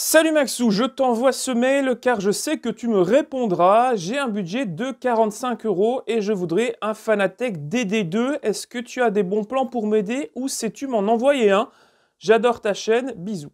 Salut Maxou, je t'envoie ce mail car je sais que tu me répondras. J'ai un budget de 45 euros et je voudrais un Fanatec DD2. Est-ce que tu as des bons plans pour m'aider ou sais-tu m'en envoyer un J'adore ta chaîne, bisous.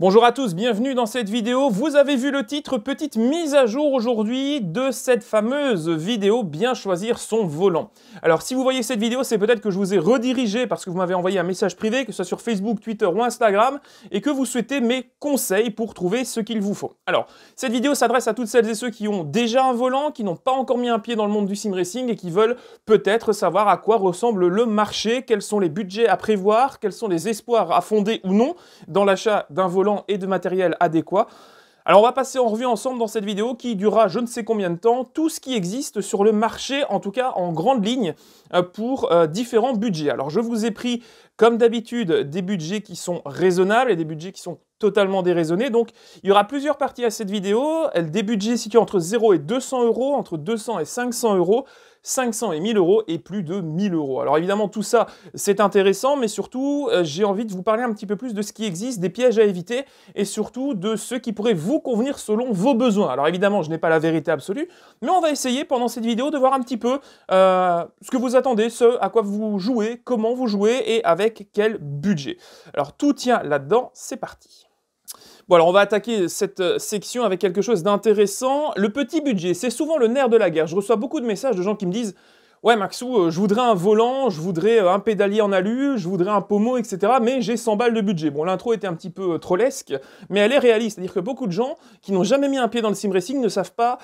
Bonjour à tous, bienvenue dans cette vidéo. Vous avez vu le titre, petite mise à jour aujourd'hui de cette fameuse vidéo Bien choisir son volant. Alors si vous voyez cette vidéo, c'est peut-être que je vous ai redirigé parce que vous m'avez envoyé un message privé, que ce soit sur Facebook, Twitter ou Instagram, et que vous souhaitez mes conseils pour trouver ce qu'il vous faut. Alors, cette vidéo s'adresse à toutes celles et ceux qui ont déjà un volant, qui n'ont pas encore mis un pied dans le monde du sim racing et qui veulent peut-être savoir à quoi ressemble le marché, quels sont les budgets à prévoir, quels sont les espoirs à fonder ou non dans l'achat d'un volant et de matériel adéquat. Alors on va passer en revue ensemble dans cette vidéo qui durera je ne sais combien de temps, tout ce qui existe sur le marché, en tout cas en grande ligne, euh, pour euh, différents budgets. Alors je vous ai pris, comme d'habitude, des budgets qui sont raisonnables et des budgets qui sont totalement déraisonnés. Donc, il y aura plusieurs parties à cette vidéo. Des budgets situés entre 0 et 200 euros, entre 200 et 500 euros. 500 et 1000 euros et plus de 1000 euros. Alors évidemment, tout ça, c'est intéressant, mais surtout, euh, j'ai envie de vous parler un petit peu plus de ce qui existe, des pièges à éviter et surtout de ceux qui pourraient vous convenir selon vos besoins. Alors évidemment, je n'ai pas la vérité absolue, mais on va essayer pendant cette vidéo de voir un petit peu euh, ce que vous attendez, ce à quoi vous jouez, comment vous jouez et avec quel budget. Alors tout tient là-dedans, c'est parti. Bon, alors on va attaquer cette euh, section avec quelque chose d'intéressant. Le petit budget, c'est souvent le nerf de la guerre. Je reçois beaucoup de messages de gens qui me disent Ouais, Maxou, euh, je voudrais un volant, je voudrais euh, un pédalier en alu, je voudrais un pommeau, etc. Mais j'ai 100 balles de budget. Bon, l'intro était un petit peu trollesque, mais elle est réaliste. C'est-à-dire que beaucoup de gens qui n'ont jamais mis un pied dans le sim racing ne savent pas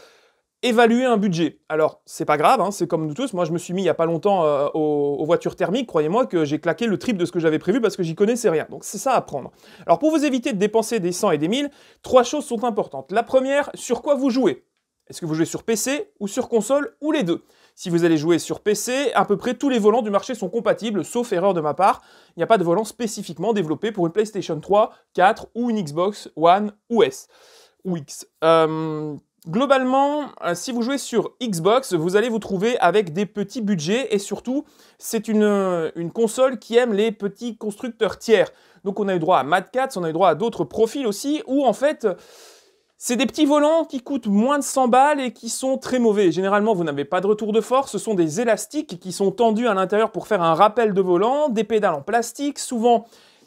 évaluer un budget. Alors, c'est pas grave, hein, c'est comme nous tous. Moi, je me suis mis il y a pas longtemps euh, aux, voitures thermiques. Croyez-moi que j'ai claqué le triple de ce que j'avais prévu parce que j'y connaissais rien. Donc, c'est ça à prendre. Alors, pour vous éviter de dépenser des 100 et des 1000, trois choses sont importantes. La première, sur quoi vous jouez Est-ce que vous jouez sur PC ou sur console ou les deux si vous allez jouer sur PC, à peu près tous les volants du marché sont compatibles, sauf erreur de ma part. Il n'y a pas de volant spécifiquement développé pour une PlayStation 3, 4 ou une Xbox One ou S ou X. Euh, Globalement, euh, si vous jouez sur Xbox, vous allez vous trouver avec des petits budgets et surtout, c'est euh, une, console qui aime les petits constructeurs tiers. Donc on a eu droit à Mad Cats, on a eu droit à d'autres profils aussi, où en fait, c'est des petits volants qui coûtent moins de 100 balles et qui sont très mauvais. Généralement, vous n'avez pas de retour de force, ce sont des élastiques qui sont tendus à l'intérieur pour faire un rappel de volant, des pédales en plastique, souvent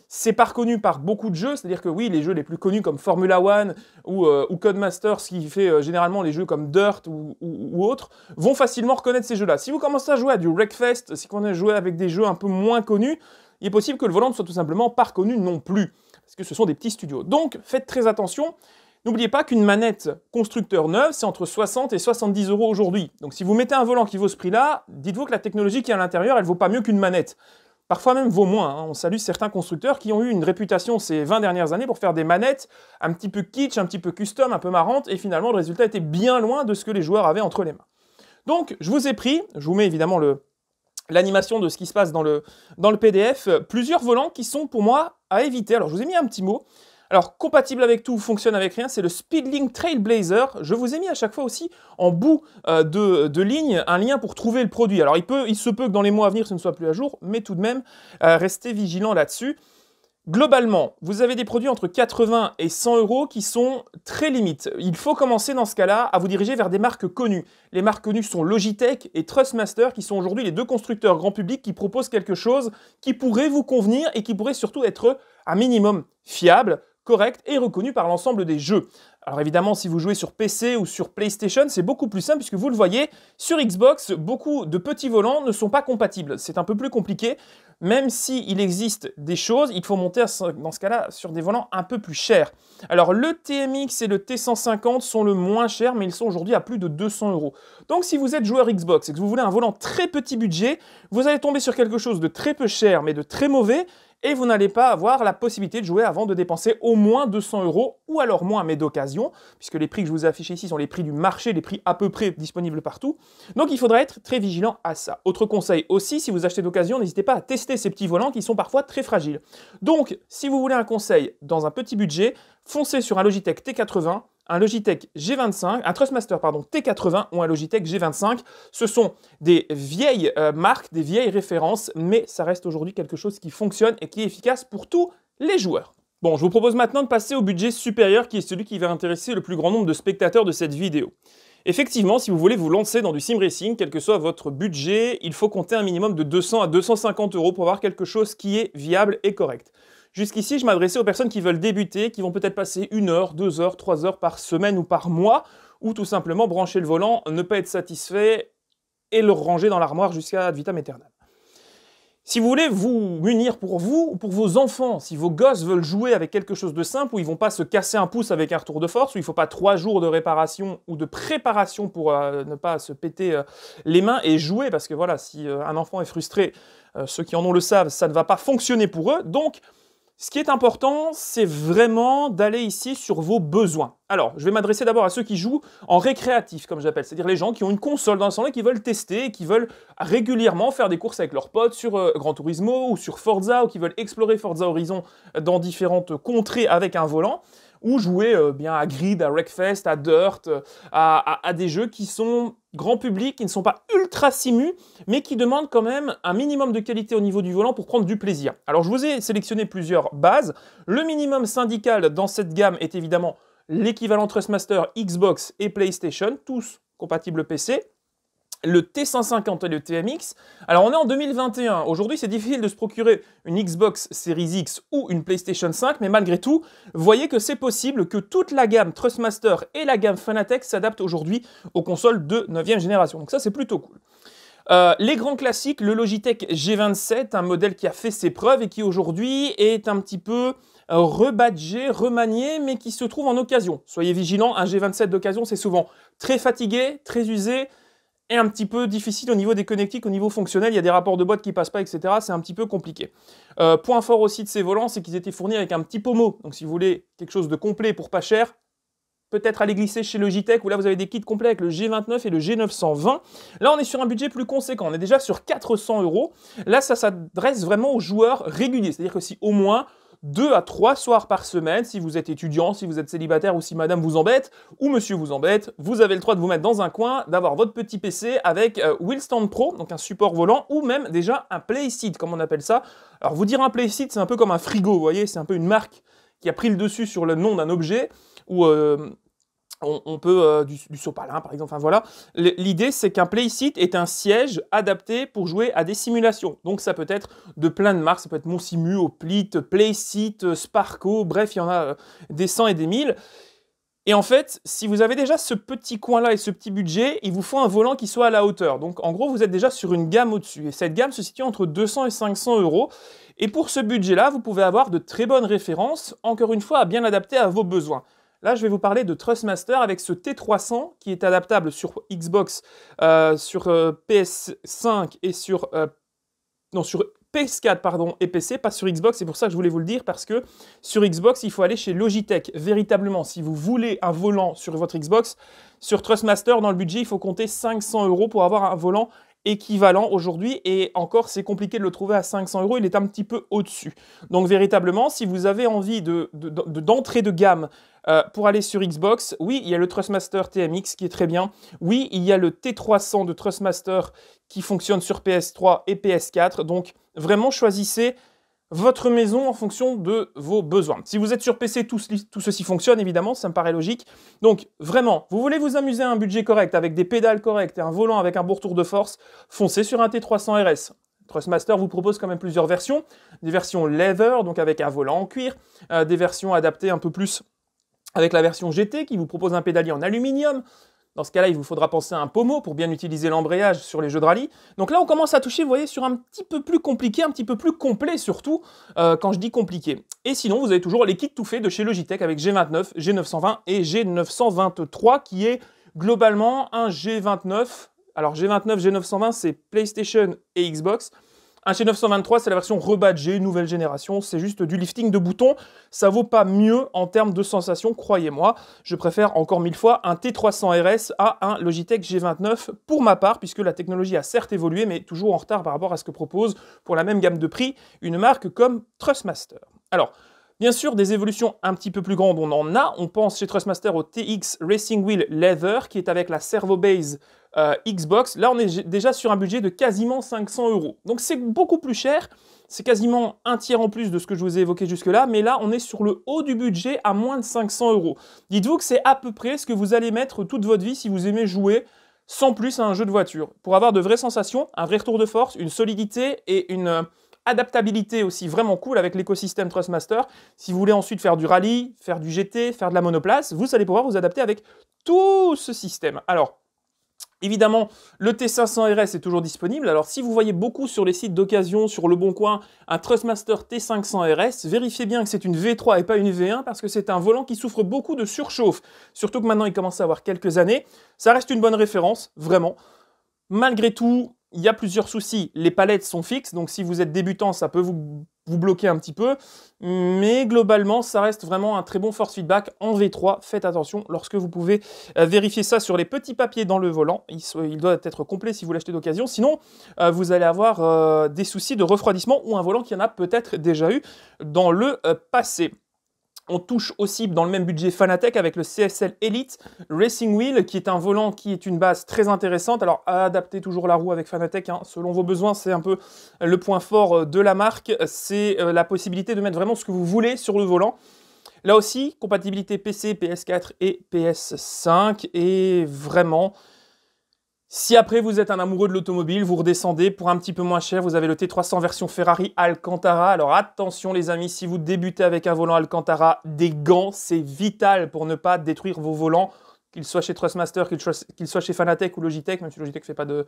c'est pas reconnu par beaucoup de jeux, c'est-à-dire que oui, les jeux les plus connus comme Formula One ou, euh, Codemasters, qui fait euh, généralement les jeux comme Dirt ou, autres, vont facilement reconnaître ces jeux-là. Si vous commencez à jouer à du Wreckfest, si vous commencez à jouer avec des jeux un peu moins connus, il est possible que le volant ne soit tout simplement pas reconnu non plus, parce que ce sont des petits studios. Donc faites très attention. N'oubliez pas qu'une manette constructeur neuve, c'est entre 60 et 70 euros aujourd'hui. Donc si vous mettez un volant qui vaut ce prix-là, dites-vous que la technologie qui est à l'intérieur, elle vaut pas mieux qu'une manette parfois même vaut moins. Hein. On salue certains constructeurs qui ont eu une réputation ces 20 dernières années pour faire des manettes un petit peu kitsch, un petit peu custom, un peu marrantes, et finalement le résultat était bien loin de ce que les joueurs avaient entre les mains. Donc je vous ai pris, je vous mets évidemment l'animation de ce qui se passe dans le, dans le PDF, plusieurs volants qui sont pour moi à éviter. Alors je vous ai mis un petit mot, alors, compatible avec tout, fonctionne avec rien, c'est le Speedlink Trailblazer. Je vous ai mis à chaque fois aussi en bout euh, de, ligne un lien pour trouver le produit. Alors, il, peut, il se peut que dans les mois à venir, ce ne soit plus à jour, mais tout de même, euh, restez vigilants là-dessus. Globalement, vous avez des produits entre 80 et 100 euros qui sont très limites. Il faut commencer dans ce cas-là à vous diriger vers des marques connues. Les marques connues sont Logitech et Trustmaster qui sont aujourd'hui les deux constructeurs grand public qui proposent quelque chose qui pourrait vous convenir et qui pourrait surtout être un minimum fiable, correct et reconnu par l'ensemble des jeux. Alors évidemment, si vous jouez sur PC ou sur PlayStation, c'est beaucoup plus simple puisque vous le voyez, sur Xbox, beaucoup de petits volants ne sont pas compatibles. C'est un peu plus compliqué, même s'il existe des choses, il faut monter dans ce cas-là sur des volants un peu plus chers. Alors le TMX et le T150 sont le moins cher, mais ils sont aujourd'hui à plus de 200 euros. Donc si vous êtes joueur Xbox et que vous voulez un volant très petit budget, vous allez tomber sur quelque chose de très peu cher mais de très mauvais, et vous n'allez pas avoir la possibilité de jouer avant de dépenser au moins 200 euros ou alors moins, mais d'occasion, puisque les prix que je vous ai affichés ici sont les prix du marché, les prix à peu près disponibles partout. Donc il faudra être très vigilant à ça. Autre conseil aussi, si vous achetez d'occasion, n'hésitez pas à tester ces petits volants qui sont parfois très fragiles. Donc, si vous voulez un conseil dans un petit budget, foncez sur un Logitech T80 un Logitech G25, un Trustmaster pardon, T80 ou un Logitech G25. Ce sont des vieilles euh, marques, des vieilles références, mais ça reste aujourd'hui quelque chose qui fonctionne et qui est efficace pour tous les joueurs. Bon, je vous propose maintenant de passer au budget supérieur qui est celui qui va intéresser le plus grand nombre de spectateurs de cette vidéo. Effectivement, si vous voulez vous lancer dans du sim racing, quel que soit votre budget, il faut compter un minimum de 200 à 250 euros pour avoir quelque chose qui est viable et correct. Jusqu'ici, je m'adressais aux personnes qui veulent débuter, qui vont peut-être passer une heure, deux heures, trois heures par semaine ou par mois, ou tout simplement brancher le volant, ne pas être satisfait et le ranger dans l'armoire jusqu'à ad vitam eternal. Si vous voulez vous munir pour vous ou pour vos enfants, si vos gosses veulent jouer avec quelque chose de simple où ils vont pas se casser un pouce avec un retour de force, où il faut pas trois jours de réparation ou de préparation pour euh, ne pas se péter euh, les mains et jouer, parce que voilà, si euh, un enfant est frustré, ceux qui en ont le savent, ça ne va pas fonctionner pour eux. Donc, ce qui est important, c'est vraiment d'aller ici sur vos besoins. Alors, je vais m'adresser d'abord à ceux qui jouent en récréatif, comme j'appelle, c'est-à-dire les gens qui ont une console dans le salon et qui veulent tester qui veulent régulièrement faire des courses avec leurs potes sur Grand euh, Gran Turismo ou sur Forza ou qui veulent explorer Forza Horizon dans différentes contrées avec un volant ou jouer euh, bien à Grid, à Wreckfest, à Dirt, euh, à, à, des jeux qui sont grand public, qui ne sont pas ultra simus, mais qui demandent quand même un minimum de qualité au niveau du volant pour prendre du plaisir. Alors je vous ai sélectionné plusieurs bases. Le minimum syndical dans cette gamme est évidemment l'équivalent Trustmaster, Xbox et PlayStation, tous compatibles PC le T150 et le TMX. Alors on est en 2021, aujourd'hui c'est difficile de se procurer une Xbox Series X ou une PlayStation 5, mais malgré tout, voyez que c'est possible que toute la gamme Trustmaster et la gamme Fanatec s'adaptent aujourd'hui aux consoles de 9e génération. Donc ça c'est plutôt cool. Euh, les grands classiques, le Logitech G27, un modèle qui a fait ses preuves et qui aujourd'hui est un petit peu euh, rebadgé, remanié, mais qui se trouve en occasion. Soyez vigilants, un G27 d'occasion, c'est souvent très fatigué, très usé, est un petit peu difficile au niveau des connectiques, au niveau fonctionnel. Il y a des rapports de boîte qui passent pas, etc. C'est un petit peu compliqué. Euh, point fort aussi de ces volants, c'est qu'ils étaient fournis avec un petit pommeau. Donc si vous voulez quelque chose de complet pour pas cher, peut-être aller glisser chez Logitech, où là vous avez des kits complets avec le G29 et le G920. Là on est sur un budget plus conséquent, on est déjà sur 400 euros. Là ça s'adresse vraiment aux joueurs réguliers, c'est-à-dire que si au moins deux à trois soirs par semaine. Si vous êtes étudiant, si vous êtes célibataire ou si madame vous embête ou monsieur vous embête, vous avez le droit de vous mettre dans un coin, d'avoir votre petit PC avec euh, Willstand Pro, donc un support volant ou même déjà un playseat, comme on appelle ça. Alors vous dire un playseat, c'est un peu comme un frigo, vous voyez, c'est un peu une marque qui a pris le dessus sur le nom d'un objet ou euh, on, peut euh, du, sopalin par exemple. Enfin voilà, l'idée c'est qu'un playseat est un siège adapté pour jouer à des simulations. Donc ça peut être de plein de marques, ça peut être simu Oplit, Playseat, euh, Sparco, bref, il y en a euh, des 100 et des mille. Et en fait, si vous avez déjà ce petit coin-là et ce petit budget, il vous faut un volant qui soit à la hauteur. Donc en gros, vous êtes déjà sur une gamme au-dessus. Et cette gamme se situe entre 200 et 500 euros. Et pour ce budget-là, vous pouvez avoir de très bonnes références, encore une fois, à bien adapter à vos besoins. Là, je vais vous parler de Trustmaster avec ce T300 qui est adaptable sur Xbox, euh, sur euh, PS5 et sur... Euh, sur PS4 pardon, et PC, pas sur Xbox. C'est pour ça que je voulais vous le dire parce que sur Xbox, il faut aller chez Logitech. Véritablement, si vous voulez un volant sur votre Xbox, sur Trustmaster, dans le budget, il faut compter 500 euros pour avoir un volant équivalent aujourd'hui et encore c'est compliqué de le trouver à 500 euros, il est un petit peu au-dessus. Donc véritablement, si vous avez envie d'entrée de gamme euh, pour aller sur Xbox, oui, il y a le Trustmaster TMX qui est très bien. Oui, il y a le T300 de Trustmaster qui fonctionne sur PS3 et PS4. Donc vraiment, choisissez votre maison en fonction de vos besoins. Si vous êtes sur PC, tout, tout, ceci fonctionne, évidemment, ça me paraît logique. Donc, vraiment, vous voulez vous amuser à un budget correct, avec des pédales correctes et un volant avec un beau retour de force, foncez sur un T300 RS. Trustmaster vous propose quand même plusieurs versions, des versions lever donc avec un volant en cuir, euh, des versions adaptées un peu plus avec la version GT qui vous propose un pédalier en aluminium. Dans ce cas-là, il vous faudra penser à un pommeau pour bien utiliser l'embrayage sur les jeux de rallye. Donc là, on commence à toucher, vous voyez, sur un petit peu plus compliqué, un petit peu plus complet surtout, euh, quand je dis compliqué. Et sinon, vous avez toujours les kits tout faits de chez Logitech avec G29, G920 et G923 qui est globalement un G29. Alors G29, G920, c'est PlayStation et Xbox. Un chez 923 c'est la version rebadgée, nouvelle génération, c'est juste du lifting de boutons. Ça vaut pas mieux en termes de sensation, croyez-moi. Je préfère encore mille fois un T300 RS à un Logitech G29 pour ma part, puisque la technologie a certes évolué, mais toujours en retard par rapport à ce que propose pour la même gamme de prix une marque comme Trustmaster. Alors, Bien sûr, des évolutions un petit peu plus grandes, on en a. On pense chez Trustmaster au TX Racing Wheel Leather, qui est avec la Servo Base euh, Xbox. Là, on est déjà sur un budget de quasiment 500 euros. Donc c'est beaucoup plus cher. C'est quasiment un tiers en plus de ce que je vous ai évoqué jusque-là, mais là, on est sur le haut du budget à moins de 500 euros. Dites-vous que c'est à peu près ce que vous allez mettre toute votre vie si vous aimez jouer sans plus à un jeu de voiture. Pour avoir de vraies sensations, un vrai retour de force, une solidité et une euh, adaptabilité aussi vraiment cool avec l'écosystème Trustmaster. Si vous voulez ensuite faire du rallye, faire du GT, faire de la monoplace, vous allez pouvoir vous adapter avec tout ce système. Alors, Évidemment, le T500 RS est toujours disponible. Alors, si vous voyez beaucoup sur les sites d'occasion, sur Le Bon Coin, un Trustmaster T500 RS, vérifiez bien que c'est une V3 et pas une V1 parce que c'est un volant qui souffre beaucoup de surchauffe. Surtout que maintenant, il commence à avoir quelques années. Ça reste une bonne référence, vraiment. Malgré tout, il y a plusieurs soucis. Les palettes sont fixes, donc si vous êtes débutant, ça peut vous vous bloquer un petit peu. Mais globalement, ça reste vraiment un très bon force feedback en V3. Faites attention lorsque vous pouvez euh, vérifier ça sur les petits papiers dans le volant. Il, doit être complet si vous l'achetez d'occasion. Sinon, euh, vous allez avoir euh, des soucis de refroidissement ou un volant qui en a peut-être déjà eu dans le passé. On touche aussi dans le même budget Fanatec avec le CSL Elite Racing Wheel, qui est un volant qui est une base très intéressante. Alors, adaptez toujours la roue avec Fanatec, hein, selon vos besoins, c'est un peu le point fort euh, de la marque. C'est euh, la possibilité de mettre vraiment ce que vous voulez sur le volant. Là aussi, compatibilité PC, PS4 et PS5. Et vraiment, si après vous êtes un amoureux de l'automobile, vous redescendez pour un petit peu moins cher, vous avez le T300 version Ferrari Alcantara. Alors attention les amis, si vous débutez avec un volant Alcantara, des gants, c'est vital pour ne pas détruire vos volants, qu'ils soient chez Trustmaster, qu'ils soient, chez Fanatec ou Logitech, même si Logitech ne fait pas de,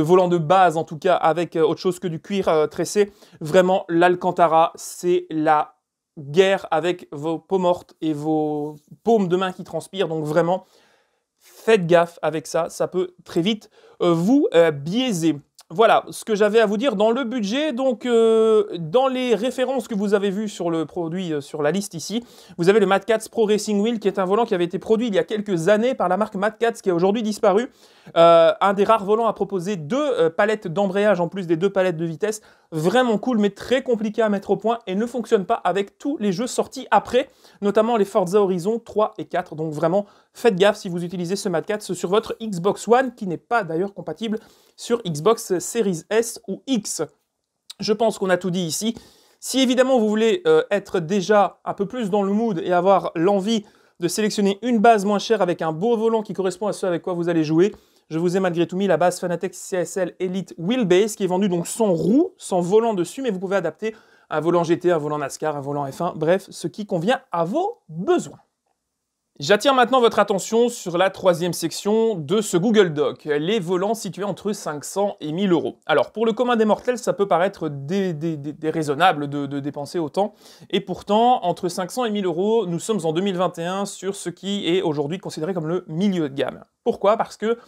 volant de base en tout cas, avec euh, autre chose que du cuir euh, tressé. Vraiment, l'Alcantara, c'est la guerre avec vos peaux mortes et vos paumes de main qui transpirent, donc vraiment Faites gaffe avec ça, ça peut très vite euh, vous euh, biaiser voilà ce que j'avais à vous dire dans le budget. Donc, euh, dans les références que vous avez vues sur le produit, euh, sur la liste ici, vous avez le Mad Cats Pro Racing Wheel, qui est un volant qui avait été produit il y a quelques années par la marque Mad qui a aujourd'hui disparu. Euh, un des rares volants à proposer deux palettes d'embrayage en plus des deux palettes de vitesse. Vraiment cool, mais très compliqué à mettre au point et ne fonctionne pas avec tous les jeux sortis après, notamment les Forza Horizon 3 et 4. Donc, vraiment, faites gaffe si vous utilisez ce Mad sur votre Xbox One, qui n'est pas d'ailleurs compatible sur Xbox Série S ou X. Je pense qu'on a tout dit ici. Si évidemment vous voulez euh, être déjà un peu plus dans le mood et avoir l'envie de sélectionner une base moins chère avec un beau volant qui correspond à ce avec quoi vous allez jouer, je vous ai malgré tout mis la base Fanatec CSL Elite Wheelbase qui est vendue donc sans roue, sans volant dessus, mais vous pouvez adapter un volant GT, un volant NASCAR, un volant F1, bref, ce qui convient à vos besoins. J'attire maintenant votre attention sur la troisième section de ce Google Doc, les volants situés entre 500 et 1000 euros. Alors, pour le commun des mortels, ça peut paraître déraisonnable de, de, dépenser autant, et pourtant, entre 500 et 1000 euros, nous sommes en 2021 sur ce qui est aujourd'hui considéré comme le milieu de gamme. Pourquoi Parce que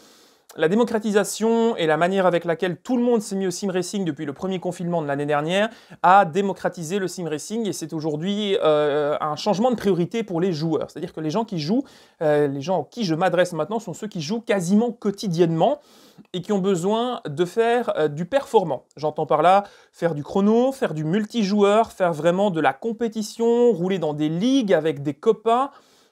la démocratisation et la manière avec laquelle tout le monde s'est mis au sim racing depuis le premier confinement de l'année dernière a démocratisé le sim racing et c'est aujourd'hui euh, un changement de priorité pour les joueurs. C'est-à-dire que les gens qui jouent, euh, les gens à qui je m'adresse maintenant sont ceux qui jouent quasiment quotidiennement et qui ont besoin de faire euh, du performant. J'entends par là faire du chrono, faire du multijoueur, faire vraiment de la compétition, rouler dans des ligues avec des copains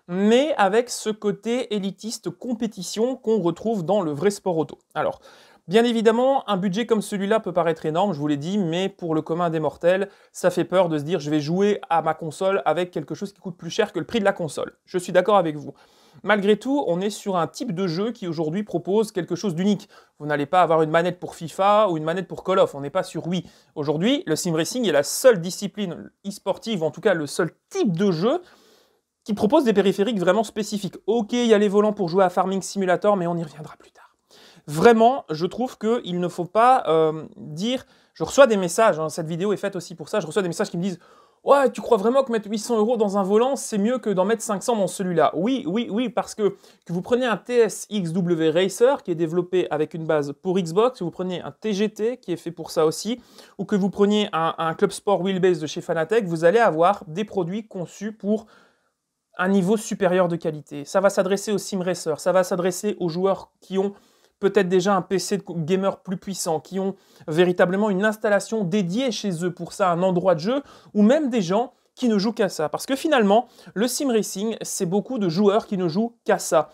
mais avec ce côté élitiste compétition qu'on retrouve dans le vrai sport auto. Alors, Bien évidemment, un budget comme celui-là peut paraître énorme, je vous l'ai dit, mais pour le commun des mortels, ça fait peur de se dire je vais jouer à ma console avec quelque chose qui coûte plus cher que le prix de la console. Je suis d'accord avec vous. Malgré tout, on est sur un type de jeu qui aujourd'hui propose quelque chose d'unique. Vous n'allez pas avoir une manette pour FIFA ou une manette pour Call of, on n'est pas sur oui. Aujourd'hui, le sim racing est la seule discipline e-sportive, en tout cas le seul type de jeu qui propose des périphériques vraiment spécifiques. Ok, il y a les volants pour jouer à Farming Simulator, mais on y reviendra plus tard. Vraiment, je trouve qu'il ne faut pas euh, dire... Je reçois des messages, hein, cette vidéo est faite aussi pour ça, je reçois des messages qui me disent Ouais, tu crois vraiment que mettre 800 euros dans un volant, c'est mieux que d'en mettre 500 dans celui-là Oui, oui, oui, parce que que vous prenez un TSXW Racer qui est développé avec une base pour Xbox, que vous prenez un TGT qui est fait pour ça aussi, ou que vous preniez un, un Club Sport Wheelbase de chez Fanatec, vous allez avoir des produits conçus pour un niveau supérieur de qualité. Ça va s'adresser aux sim racers, ça va s'adresser aux joueurs qui ont peut-être déjà un PC de gamer plus puissant, qui ont véritablement une installation dédiée chez eux pour ça, un endroit de jeu, ou même des gens qui ne jouent qu'à ça. Parce que finalement, le sim racing, c'est beaucoup de joueurs qui ne jouent qu'à ça.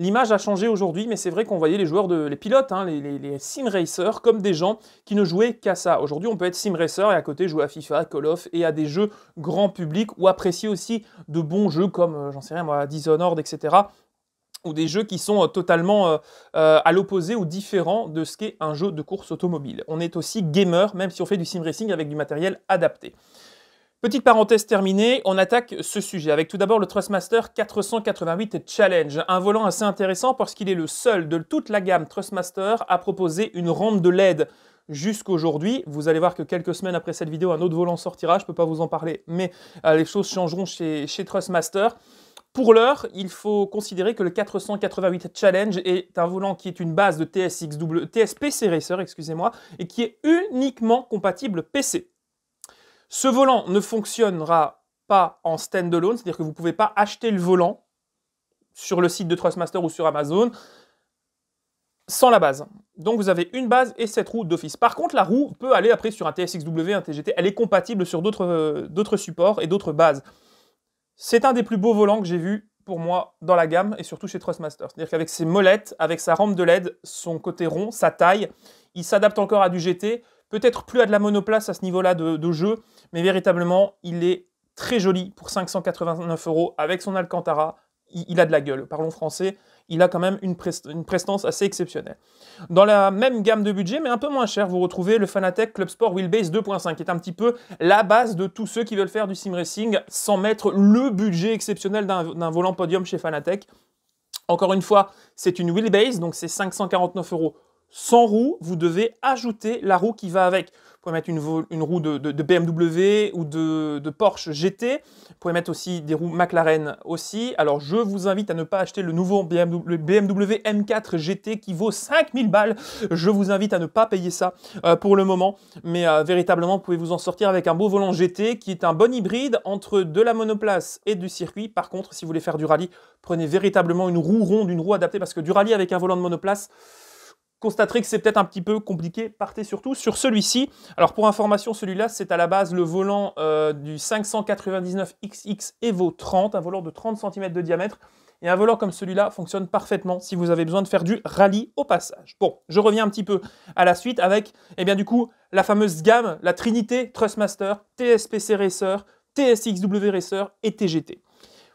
L'image a changé aujourd'hui, mais c'est vrai qu'on voyait les joueurs, de, les pilotes, hein, les, sim racers, comme des gens qui ne jouaient qu'à ça. Aujourd'hui, on peut être sim racer et à côté jouer à FIFA, Call of et à des jeux grand public ou apprécier aussi de bons jeux comme, euh, j'en sais rien moi, Dishonored, etc ou des jeux qui sont euh, totalement euh, à l'opposé ou différents de ce qu'est un jeu de course automobile. On est aussi gamer, même si on fait du sim racing avec du matériel adapté. Petite parenthèse terminée, on attaque ce sujet avec tout d'abord le Thrustmaster 488 Challenge, un volant assez intéressant parce qu'il est le seul de toute la gamme Thrustmaster à proposer une rampe de LED jusqu'aujourd'hui. Vous allez voir que quelques semaines après cette vidéo, un autre volant sortira, je ne peux pas vous en parler, mais euh, les choses changeront chez, chez Trustmaster. Pour l'heure, il faut considérer que le 488 Challenge est un volant qui est une base de TSXW, TSPC Racer, excusez-moi, et qui est uniquement compatible PC. Ce volant ne fonctionnera pas en standalone, c'est-à-dire que vous ne pouvez pas acheter le volant sur le site de Trustmaster ou sur Amazon sans la base. Donc vous avez une base et cette roue d'office. Par contre, la roue peut aller après sur un TSXW, un TGT, elle est compatible sur euh, d'autres supports et d'autres bases. C'est un des plus beaux volants que j'ai vu pour moi dans la gamme et surtout chez Trustmaster. C'est-à-dire qu'avec ses molettes, avec sa rampe de LED, son côté rond, sa taille, il s'adapte encore à du GT. Peut-être plus à de la monoplace à ce niveau-là de, jeu, mais véritablement, il est très joli pour 589 euros avec son Alcantara. Il, a de la gueule, parlons français. Il a quand même une, prestance assez exceptionnelle. Dans la même gamme de budget, mais un peu moins cher, vous retrouvez le Fanatec Club Sport Wheelbase 2.5, qui est un petit peu la base de tous ceux qui veulent faire du sim racing sans mettre le budget exceptionnel d'un volant podium chez Fanatec. Encore une fois, c'est une wheelbase, donc c'est 549 euros sans roue, vous devez ajouter la roue qui va avec. Vous pouvez mettre une, roue de, BMW ou de, Porsche GT. Vous pouvez mettre aussi des roues McLaren aussi. Alors je vous invite à ne pas acheter le nouveau BMW, M4 GT qui vaut 5000 balles. Je vous invite à ne pas payer ça euh, pour le moment. Mais euh, véritablement, vous pouvez vous en sortir avec un beau volant GT qui est un bon hybride entre de la monoplace et du circuit. Par contre, si vous voulez faire du rallye, prenez véritablement une roue ronde, une roue adaptée parce que du rallye avec un volant de monoplace, constaterez que c'est peut-être un petit peu compliqué, partez surtout sur celui-ci. Alors pour information, celui-là, c'est à la base le volant euh, du 599XX Evo 30, un volant de 30 cm de diamètre. Et un volant comme celui-là fonctionne parfaitement si vous avez besoin de faire du rallye au passage. Bon, je reviens un petit peu à la suite avec, eh bien du coup, la fameuse gamme, la Trinité Trustmaster, TSPC Racer, TSXW Racer et TGT.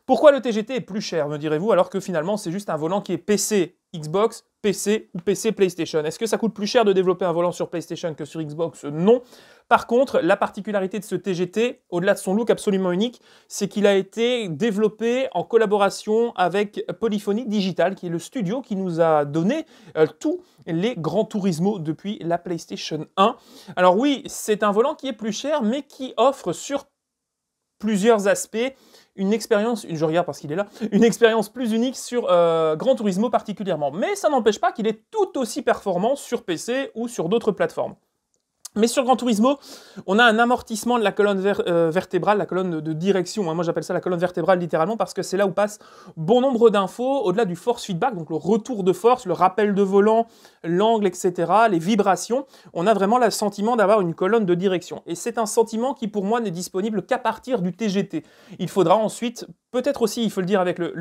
Pourquoi le TGT est plus cher, me direz-vous, alors que finalement c'est juste un volant qui est PC Xbox, PC ou PC PlayStation Est-ce que ça coûte plus cher de développer un volant sur PlayStation que sur Xbox Non. Par contre, la particularité de ce TGT, au-delà de son look absolument unique, c'est qu'il a été développé en collaboration avec Polyphony Digital, qui est le studio qui nous a donné euh, tous les grands tourismos depuis la PlayStation 1. Alors oui, c'est un volant qui est plus cher, mais qui offre sur plusieurs aspects une expérience, une, je regarde parce qu'il est là, une expérience plus unique sur euh, Gran Turismo particulièrement. Mais ça n'empêche pas qu'il est tout aussi performant sur PC ou sur d'autres plateformes. Mais sur Gran Turismo, on a un amortissement de la colonne euh, vertébrale, la colonne de direction. Hein. moi, j'appelle ça la colonne vertébrale littéralement parce que c'est là où passe bon nombre d'infos, au-delà du force feedback, donc le retour de force, le rappel de volant, l'angle, etc., les vibrations. On a vraiment le sentiment d'avoir une colonne de direction. Et c'est un sentiment qui, pour moi, n'est disponible qu'à partir du TGT. Il faudra ensuite, peut-être aussi, il faut le dire avec le,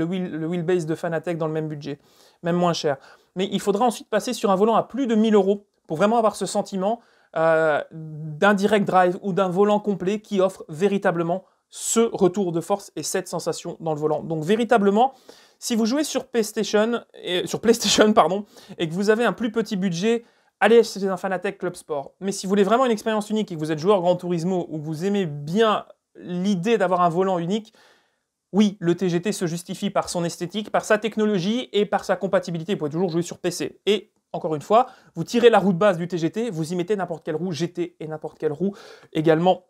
wheelbase de Fanatec dans le même budget, même moins cher. Mais il faudra ensuite passer sur un volant à plus de 1000 euros pour vraiment avoir ce sentiment euh, d'un direct drive ou d'un volant complet qui offre véritablement ce retour de force et cette sensation dans le volant. Donc véritablement, si vous jouez sur PlayStation, et, sur PlayStation pardon, et que vous avez un plus petit budget, allez chez un Fanatec Club Sport. Mais si vous voulez vraiment une expérience unique et que vous êtes joueur Grand Turismo ou que vous aimez bien l'idée d'avoir un volant unique, oui, le TGT se justifie par son esthétique, par sa technologie et par sa compatibilité. Vous pouvez toujours jouer sur PC. Et encore une fois, vous tirez la roue de base du TGT, vous y mettez n'importe quelle roue GT et n'importe quelle roue également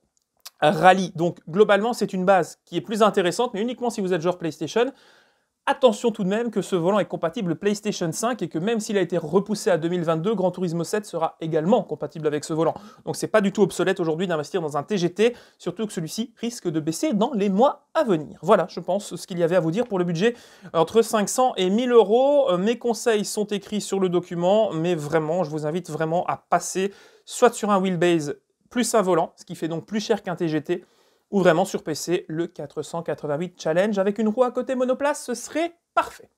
euh, rallye. Donc globalement, c'est une base qui est plus intéressante, mais uniquement si vous êtes joueur PlayStation. Attention tout de même que ce volant est compatible PlayStation 5 et que même s'il a été repoussé à 2022, Grand Turismo 7 sera également compatible avec ce volant. Donc c'est pas du tout obsolète aujourd'hui d'investir dans un TGT, surtout que celui-ci risque de baisser dans les mois à venir. Voilà, je pense ce qu'il y avait à vous dire pour le budget euh, entre 500 et 1000 euros. Euh, mes conseils sont écrits sur le document, mais vraiment, je vous invite vraiment à passer soit sur un wheelbase plus un volant, ce qui fait donc plus cher qu'un TGT, ou vraiment sur PC, le 488 Challenge avec une roue à côté monoplace, ce serait parfait.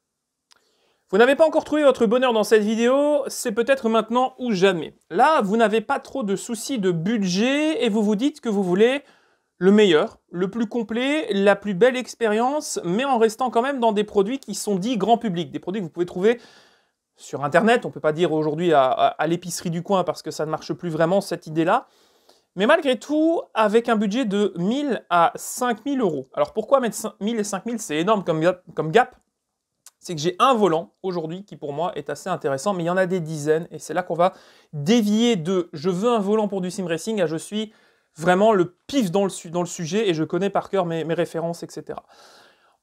Vous n'avez pas encore trouvé votre bonheur dans cette vidéo, c'est peut-être maintenant ou jamais. Là, vous n'avez pas trop de soucis de budget et vous vous dites que vous voulez le meilleur, le plus complet, la plus belle expérience, mais en restant quand même dans des produits qui sont dits grand public, des produits que vous pouvez trouver sur Internet. On ne peut pas dire aujourd'hui à, à l'épicerie du coin parce que ça ne marche plus vraiment cette idée-là. Mais malgré tout, avec un budget de 1000 à 5000 euros. Alors pourquoi mettre 1000 et 5000 C'est énorme comme gap. Comme C'est que j'ai un volant aujourd'hui qui pour moi est assez intéressant, mais il y en a des dizaines et c'est là qu'on va dévier de je veux un volant pour du sim racing à je suis vraiment le pif dans le, sujet et je connais par cœur mes, mes références, etc.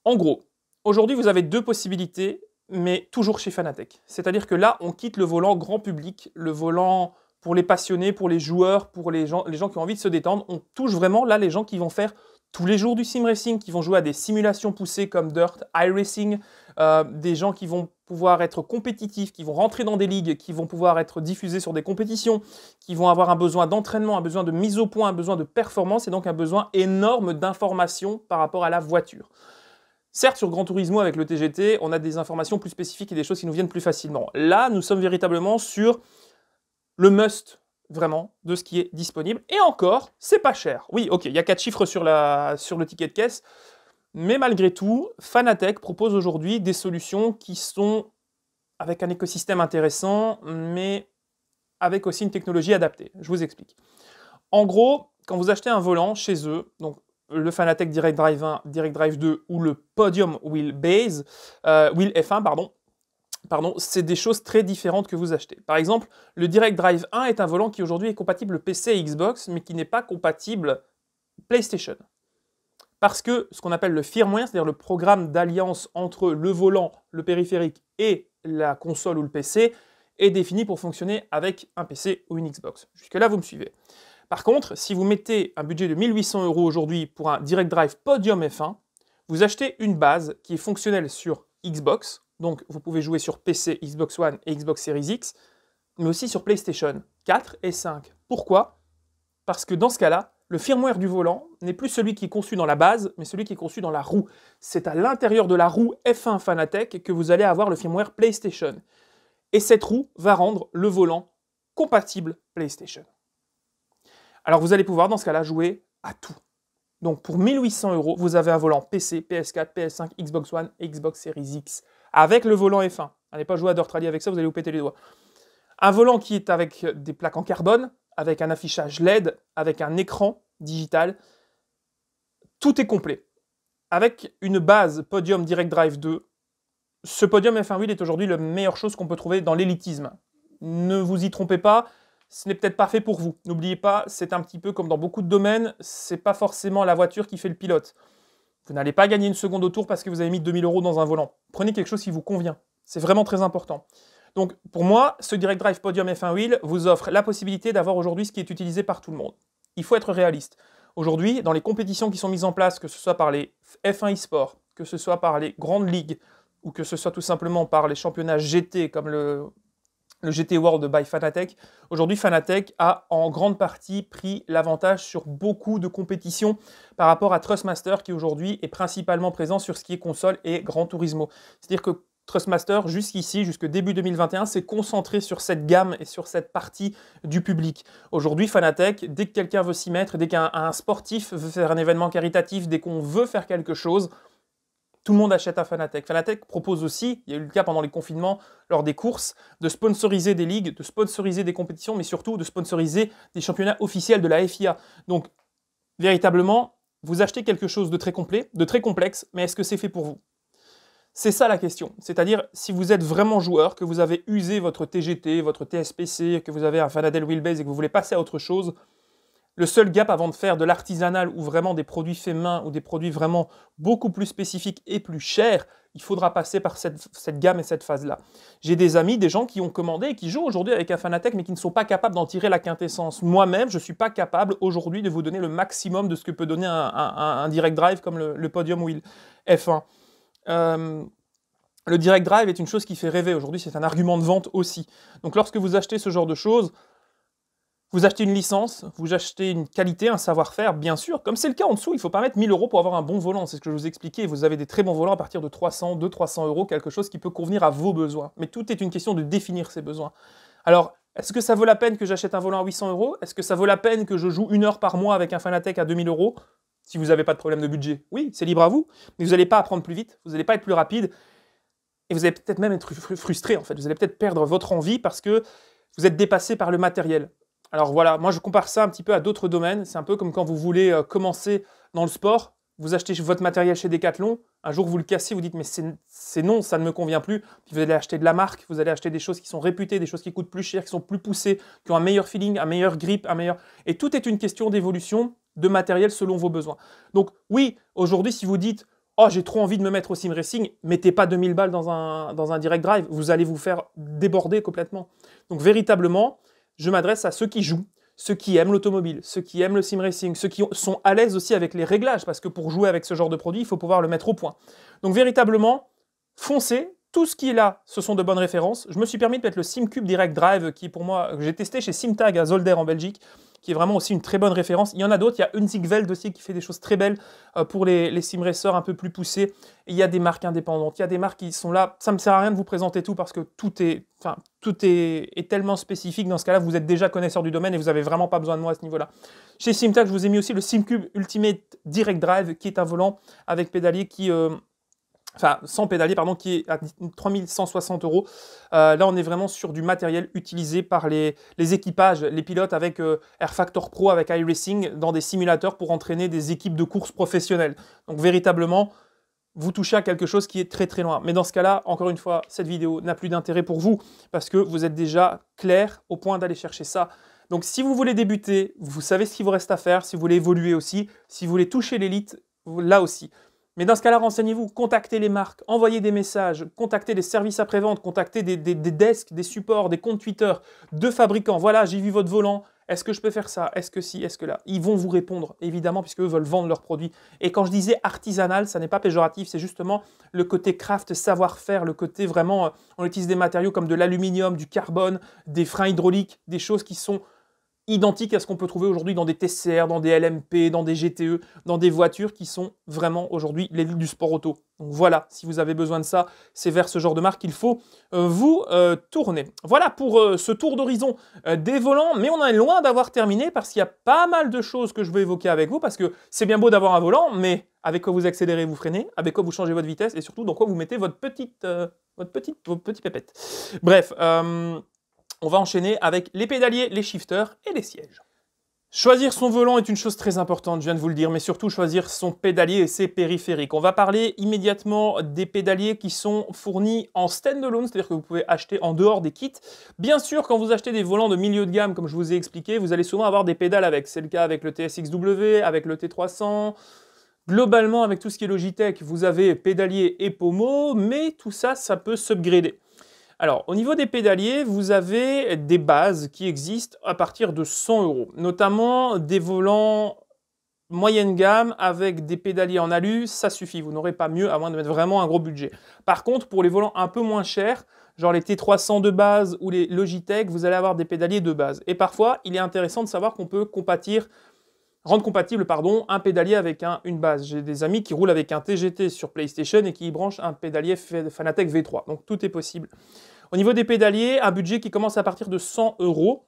En gros, aujourd'hui vous avez deux possibilités, mais toujours chez Fanatec. C'est-à-dire que là on quitte le volant grand public, le volant pour les passionnés, pour les joueurs, pour les gens, les gens qui ont envie de se détendre. On touche vraiment là les gens qui vont faire tous les jours du sim racing, qui vont jouer à des simulations poussées comme Dirt, iRacing, euh, des gens qui vont pouvoir être compétitifs, qui vont rentrer dans des ligues, qui vont pouvoir être diffusés sur des compétitions, qui vont avoir un besoin d'entraînement, un besoin de mise au point, un besoin de performance et donc un besoin énorme d'informations par rapport à la voiture. Certes, sur Grand Turismo avec le TGT, on a des informations plus spécifiques et des choses qui nous viennent plus facilement. Là, nous sommes véritablement sur le must vraiment de ce qui est disponible. Et encore, c'est pas cher. Oui, ok, il y a quatre chiffres sur, la, sur le ticket de caisse, mais malgré tout, Fanatec propose aujourd'hui des solutions qui sont avec un écosystème intéressant, mais avec aussi une technologie adaptée. Je vous explique. En gros, quand vous achetez un volant chez eux, donc le Fanatec Direct Drive 1, Direct Drive 2 ou le Podium euh, Wheel F1, pardon, pardon, c'est des choses très différentes que vous achetez. Par exemple, le Direct Drive 1 est un volant qui aujourd'hui est compatible PC et Xbox, mais qui n'est pas compatible PlayStation. Parce que ce qu'on appelle le firmware, c'est-à-dire le programme d'alliance entre le volant, le périphérique et la console ou le PC, est défini pour fonctionner avec un PC ou une Xbox. Jusque-là, vous me suivez. Par contre, si vous mettez un budget de 1800 euros aujourd'hui pour un Direct Drive Podium F1, vous achetez une base qui est fonctionnelle sur Xbox, donc vous pouvez jouer sur PC, Xbox One et Xbox Series X, mais aussi sur PlayStation 4 et 5. Pourquoi Parce que dans ce cas-là, le firmware du volant n'est plus celui qui est conçu dans la base, mais celui qui est conçu dans la roue. C'est à l'intérieur de la roue F1 Fanatec que vous allez avoir le firmware PlayStation. Et cette roue va rendre le volant compatible PlayStation. Alors vous allez pouvoir dans ce cas-là jouer à tout. Donc pour 1800 euros, vous avez un volant PC, PS4, PS5, Xbox One et Xbox Series X avec le volant F1. N'allez pas jouer à Dirt Rally avec ça, vous allez vous péter les doigts. Un volant qui est avec des plaques en carbone, avec un affichage LED, avec un écran digital. Tout est complet. Avec une base Podium Direct Drive 2, ce Podium F1 Wheel est aujourd'hui la meilleure chose qu'on peut trouver dans l'élitisme. Ne vous y trompez pas, ce n'est peut-être pas fait pour vous. N'oubliez pas, c'est un petit peu comme dans beaucoup de domaines, ce c'est pas forcément la voiture qui fait le pilote. Vous n'allez pas gagner une seconde au tour parce que vous avez mis 2000 euros dans un volant. Prenez quelque chose qui vous convient. C'est vraiment très important. Donc pour moi, ce Direct Drive Podium F1 Wheel vous offre la possibilité d'avoir aujourd'hui ce qui est utilisé par tout le monde. Il faut être réaliste. Aujourd'hui, dans les compétitions qui sont mises en place, que ce soit par les F1 e e-Sport, que ce soit par les grandes ligues, ou que ce soit tout simplement par les championnats GT comme le le GT World by Fanatec. Aujourd'hui, Fanatec a en grande partie pris l'avantage sur beaucoup de compétitions par rapport à Trustmaster qui aujourd'hui est principalement présent sur ce qui est console et Grand Tourismo. C'est-à-dire que Trustmaster, jusqu'ici, jusque début 2021, s'est concentré sur cette gamme et sur cette partie du public. Aujourd'hui, Fanatec, dès que quelqu'un veut s'y mettre, dès qu'un sportif veut faire un événement caritatif, dès qu'on veut faire quelque chose, tout le monde achète à Fanatec. Fanatec propose aussi, il y a eu le cas pendant les confinements, lors des courses, de sponsoriser des ligues, de sponsoriser des compétitions, mais surtout de sponsoriser des championnats officiels de la FIA. Donc, véritablement, vous achetez quelque chose de très complet, de très complexe, mais est-ce que c'est fait pour vous c'est ça la question. C'est-à-dire, si vous êtes vraiment joueur, que vous avez usé votre TGT, votre TSPC, que vous avez un Fanadel Wheelbase et que vous voulez passer à autre chose, le seul gap avant de faire de l'artisanal ou vraiment des produits faits main ou des produits vraiment beaucoup plus spécifiques et plus chers, il faudra passer par cette, gamme et cette phase-là. J'ai des amis, des gens qui ont commandé et qui jouent aujourd'hui avec un Fanatec mais qui ne sont pas capables d'en tirer la quintessence. Moi-même, je ne suis pas capable aujourd'hui de vous donner le maximum de ce que peut donner un, direct drive comme le, Podium Wheel F1. Euh, le direct drive est une chose qui fait rêver aujourd'hui, c'est un argument de vente aussi. Donc lorsque vous achetez ce genre de choses, vous achetez une licence, vous achetez une qualité, un savoir-faire, bien sûr. Comme c'est le cas en dessous, il ne faut pas mettre 1000 euros pour avoir un bon volant. C'est ce que je vous expliquais. Vous avez des très bons volants à partir de 300, 200, 300 euros, quelque chose qui peut convenir à vos besoins. Mais tout est une question de définir ses besoins. Alors, est-ce que ça vaut la peine que j'achète un volant à 800 euros Est-ce que ça vaut la peine que je joue une heure par mois avec un Fanatec à 2000 euros Si vous n'avez pas de problème de budget, oui, c'est libre à vous. Mais vous n'allez pas apprendre plus vite, vous n'allez pas être plus rapide. Et vous allez peut-être même être frustré, en fait. Vous allez peut-être perdre votre envie parce que vous êtes dépassé par le matériel. Alors voilà, moi je compare ça un petit peu à d'autres domaines. C'est un peu comme quand vous voulez euh, commencer dans le sport, vous achetez votre matériel chez Decathlon, un jour vous le cassez, vous dites mais c'est non, ça ne me convient plus, vous allez acheter de la marque, vous allez acheter des choses qui sont réputées, des choses qui coûtent plus cher, qui sont plus poussées, qui ont un meilleur feeling, un meilleur grip, un meilleur... Et tout est une question d'évolution de matériel selon vos besoins. Donc oui, aujourd'hui si vous dites Oh, j'ai trop envie de me mettre au sim racing. Mettez pas 2000 balles dans un direct drive. Vous allez vous faire déborder complètement. Donc, véritablement, je m'adresse à ceux qui jouent, ceux qui aiment l'automobile, ceux qui aiment le sim racing, ceux qui sont à l'aise aussi avec les réglages, parce que pour jouer avec ce genre de produit, il faut pouvoir le mettre au point. Donc véritablement, foncez, tout ce qui est là, ce sont de bonnes références. Je me suis permis de mettre le SimCube Direct Drive, qui pour moi, j'ai testé chez SimTag à Zolder en Belgique qui est vraiment aussi une très bonne référence. Il y en a d'autres, il y a Unzigveld aussi qui fait des choses très belles euh, pour les, les sim un peu plus poussés. Il y a des marques indépendantes, il y a des marques qui sont là. Ça ne me sert à rien de vous présenter tout parce que tout est, enfin, tout est, est tellement spécifique. Dans ce cas-là, vous êtes déjà connaisseur du domaine et vous n'avez vraiment pas besoin de moi à ce niveau-là. Chez SimTac, je vous ai mis aussi le SimCube Ultimate Direct Drive qui est un volant avec pédalier qui... Euh, enfin sans pédalier, pardon, qui est à 3160 euros. Euh, là, on est vraiment sur du matériel utilisé par les, équipages, les pilotes avec euh, Air Factor Pro, avec iRacing, dans des simulateurs pour entraîner des équipes de course professionnelles. Donc véritablement, vous touchez à quelque chose qui est très très loin. Mais dans ce cas-là, encore une fois, cette vidéo n'a plus d'intérêt pour vous parce que vous êtes déjà clair au point d'aller chercher ça. Donc si vous voulez débuter, vous savez ce qu'il vous reste à faire, si vous voulez évoluer aussi, si vous voulez toucher l'élite, là aussi. Mais dans ce cas-là, renseignez-vous, contactez les marques, envoyez des messages, contactez les services après-vente, contactez des, desks, des supports, des comptes Twitter de fabricants. Voilà, j'ai vu votre volant, est-ce que je peux faire ça Est-ce que si Est-ce que là Ils vont vous répondre, évidemment, puisqu'eux veulent vendre leurs produits. Et quand je disais artisanal, ça n'est pas péjoratif, c'est justement le côté craft, savoir-faire, le côté vraiment, euh, on utilise des matériaux comme de l'aluminium, du carbone, des freins hydrauliques, des choses qui sont identique à ce qu'on peut trouver aujourd'hui dans des TCR, dans des LMP, dans des GTE, dans des voitures qui sont vraiment aujourd'hui les l'élite du sport auto. Donc voilà, si vous avez besoin de ça, c'est vers ce genre de marque qu'il faut euh, vous euh, tourner. Voilà pour euh, ce tour d'horizon des volants, mais on est loin d'avoir terminé parce qu'il y a pas mal de choses que je veux évoquer avec vous, parce que c'est bien beau d'avoir un volant, mais avec quoi vous accélérez, vous freinez, avec quoi vous changez votre vitesse, et surtout dans quoi vous mettez votre petite, votre petite, petite pépette. Bref on va enchaîner avec les pédaliers, les shifters et les sièges. Choisir son volant est une chose très importante, je viens de vous le dire, mais surtout choisir son pédalier et ses périphériques. On va parler immédiatement des pédaliers qui sont fournis en standalone, c'est-à-dire que vous pouvez acheter en dehors des kits. Bien sûr, quand vous achetez des volants de milieu de gamme, comme je vous ai expliqué, vous allez souvent avoir des pédales avec. C'est le cas avec le TSXW, avec le T300, Globalement, avec tout ce qui est Logitech, vous avez pédalier et pommeau, mais tout ça, ça peut s'upgrader. Alors, au niveau des pédaliers, vous avez des bases qui existent à partir de 100 euros, notamment des volants moyenne gamme avec des pédaliers en alu, ça suffit. Vous n'aurez pas mieux à moins de mettre vraiment un gros budget. Par contre, pour les volants un peu moins chers, genre les T300 de base ou les Logitech, vous allez avoir des pédaliers de base. Et parfois, il est intéressant de savoir qu'on peut rendre compatible pardon, un pédalier avec une base. J'ai des amis qui roulent avec un TGT sur PlayStation et qui y branchent un pédalier Fanatec V3. Donc tout est possible. Au niveau des pédaliers, un budget qui commence à partir de 100 euros.